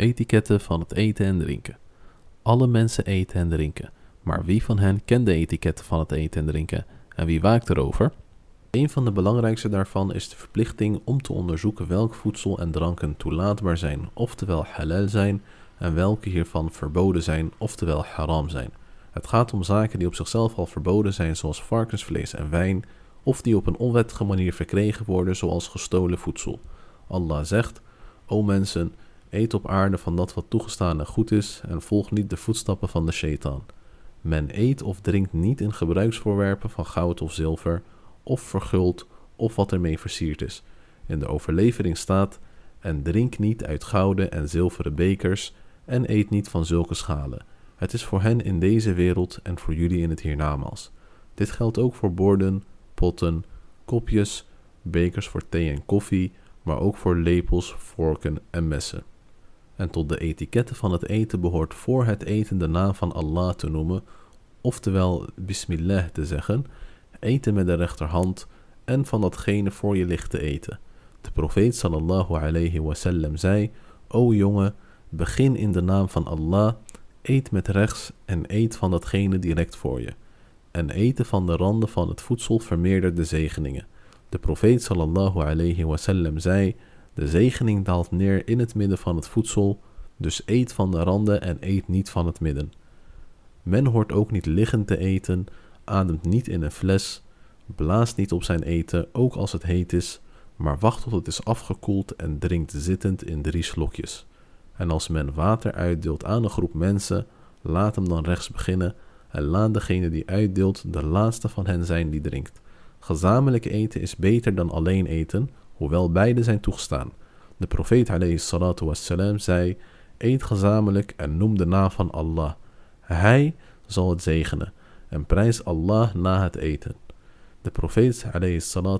Etiketten van het eten en drinken. Alle mensen eten en drinken, maar wie van hen kent de etiketten van het eten en drinken en wie waakt erover? Een van de belangrijkste daarvan is de verplichting om te onderzoeken welk voedsel en dranken toelaatbaar zijn, oftewel halal zijn, en welke hiervan verboden zijn, oftewel haram zijn. Het gaat om zaken die op zichzelf al verboden zijn, zoals varkensvlees en wijn, of die op een onwettige manier verkregen worden, zoals gestolen voedsel. Allah zegt: O mensen, Eet op aarde van dat wat toegestaan en goed is en volg niet de voetstappen van de Shetan. Men eet of drinkt niet in gebruiksvoorwerpen van goud of zilver, of verguld, of wat ermee versierd is. In de overlevering staat: En drink niet uit gouden en zilveren bekers, en eet niet van zulke schalen. Het is voor hen in deze wereld en voor jullie in het hiernamaals. Dit geldt ook voor borden, potten, kopjes, bekers voor thee en koffie, maar ook voor lepels, vorken en messen. En tot de etiketten van het eten behoort voor het eten de naam van Allah te noemen, oftewel Bismillah te zeggen, eten met de rechterhand en van datgene voor je ligt te eten. De profeet sallallahu alayhi wasallam zei, O jongen, begin in de naam van Allah, eet met rechts en eet van datgene direct voor je. En eten van de randen van het voedsel vermeerdert de zegeningen. De profeet sallallahu alayhi wasallam zei, de zegening daalt neer in het midden van het voedsel, dus eet van de randen en eet niet van het midden. Men hoort ook niet liggend te eten, ademt niet in een fles, blaast niet op zijn eten, ook als het heet is, maar wacht tot het is afgekoeld en drinkt zittend in drie slokjes. En als men water uitdeelt aan een groep mensen, laat hem dan rechts beginnen en laat degene die uitdeelt de laatste van hen zijn die drinkt. Gezamenlijk eten is beter dan alleen eten, hoewel beide zijn toegestaan. De profeet wassalam, zei, eet gezamenlijk en noem de naam van Allah. Hij zal het zegenen en prijs Allah na het eten. De profeet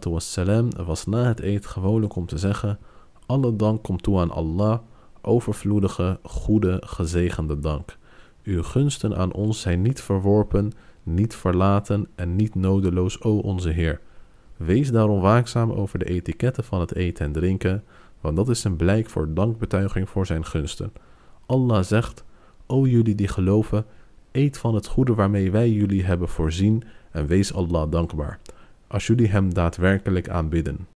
wassalam, was na het eten gewoonlijk om te zeggen, alle dank komt toe aan Allah, overvloedige, goede, gezegende dank. Uw gunsten aan ons zijn niet verworpen, niet verlaten en niet nodeloos, o onze Heer. Wees daarom waakzaam over de etiketten van het eten en drinken, want dat is een blijk voor dankbetuiging voor zijn gunsten. Allah zegt: O jullie die geloven, eet van het goede waarmee wij jullie hebben voorzien en wees Allah dankbaar, als jullie hem daadwerkelijk aanbidden.